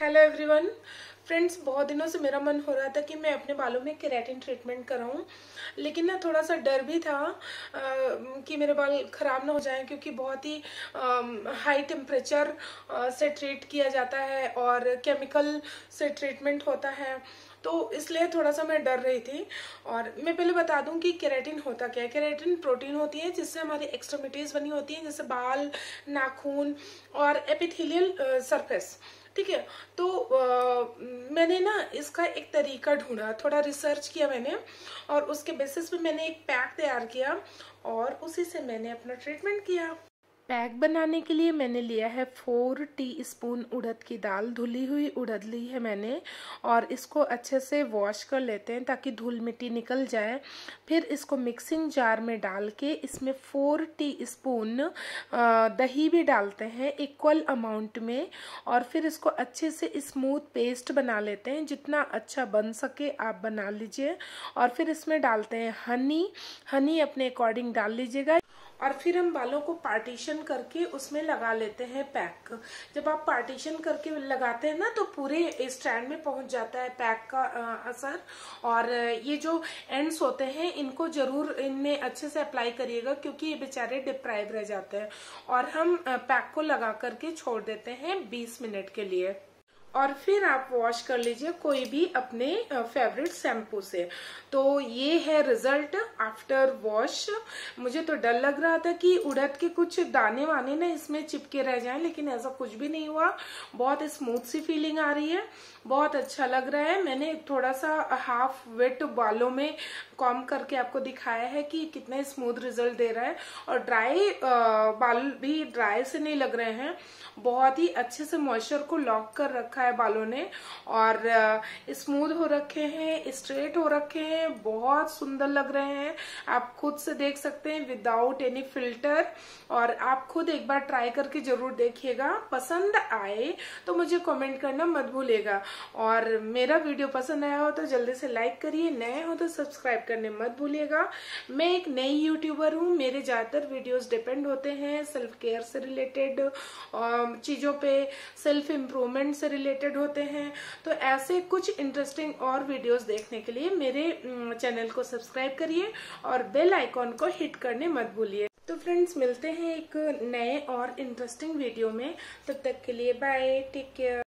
hello everyone friends बहुत दिनों से मेरा मन हो रहा था कि मैं अपने बालों में केराटिन ट्रीटमेंट कराऊं लेकिन ना थोड़ा सा डर भी था आ, कि मेरे बाल ख़राब ना हो जाएं क्योंकि बहुत ही आ, हाई टेम्परेचर से ट्रीट किया जाता है और केमिकल से ट्रीटमेंट होता है तो इसलिए थोड़ा सा मैं डर रही थी और मैं पहले बता दूं कि केराटिन होता क्या है केराटिन प्रोटीन होती है जिससे हमारी एक्सट्रमिटीज बनी होती हैं जैसे बाल नाखून और एपिथेलियल सरफेस ठीक है तो आ, मैंने ना इसका एक तरीका ढूंढा थोड़ा रिसर्च किया मैंने और उसके बेसिस पे मैंने एक पैक तैयार किया और उसी से मैंने अपना ट्रीटमेंट किया पैक बनाने के लिए मैंने लिया है फोर टी स्पून उड़द की दाल धुली हुई उड़द ली है मैंने और इसको अच्छे से वॉश कर लेते हैं ताकि धूल मिट्टी निकल जाए फिर इसको मिक्सिंग जार में डाल के इसमें फोर टी स्पून दही भी डालते हैं इक्वल अमाउंट में और फिर इसको अच्छे से स्मूथ पेस्ट बना लेते हैं जितना अच्छा बन सके आप बना लीजिए और फिर इसमें डालते हैं हनी हनी अपने अकॉर्डिंग डाल लीजिएगा और फिर हम बालों को पार्टीशन करके उसमें लगा लेते हैं पैक जब आप पार्टीशन करके लगाते हैं ना तो पूरे स्टैंड में पहुंच जाता है पैक का असर और ये जो एंड्स होते हैं इनको जरूर इनमें अच्छे से अप्लाई करिएगा क्योंकि ये बेचारे डिप्राइव रह जाते हैं और हम पैक को लगा करके छोड़ देते हैं बीस मिनट के लिए और फिर आप वॉश कर लीजिए कोई भी अपने फेवरेट शैम्पू से तो ये है रिजल्ट आफ्टर वॉश मुझे तो डर लग रहा था कि उड़द के कुछ दाने वाने ना इसमें चिपके रह जाएं लेकिन ऐसा कुछ भी नहीं हुआ बहुत स्मूथ सी फीलिंग आ रही है बहुत अच्छा लग रहा है मैंने थोड़ा सा हाफ वेट बालों में कॉम करके आपको दिखाया है कि कितने स्मूथ रिजल्ट दे रहा है और ड्राई बाल भी ड्राई से नहीं लग रहे हैं बहुत ही अच्छे से मॉइस्चर को लॉक कर रखा रखा है बालों ने और स्मूथ हो रखे हैं स्ट्रेट हो रखे हैं बहुत सुंदर लग रहे हैं आप खुद से देख सकते हैं विदाउट एनी फिल्टर और आप खुद एक बार ट्राई करके जरूर देखिएगा पसंद आए तो मुझे कमेंट करना मत भूलेगा और मेरा वीडियो पसंद आया हो तो जल्दी से लाइक करिए नए हो तो सब्सक्राइब करने मत भूलिएगा मैं एक नई यूट्यूबर हूँ मेरे ज़्यादातर वीडियोस डिपेंड होते हैं सेल्फ केयर से रिलेटेड चीज़ों पे सेल्फ इम्प्रूवमेंट से रिलेटेड रिलेटेड होते हैं तो ऐसे कुछ इंटरेस्टिंग और वीडियोस देखने के लिए मेरे चैनल को सब्सक्राइब करिए और बेल आइकॉन को हिट करने मत भूलिए तो फ्रेंड्स मिलते हैं एक नए और इंटरेस्टिंग वीडियो में तब तक के लिए बाय टेक केयर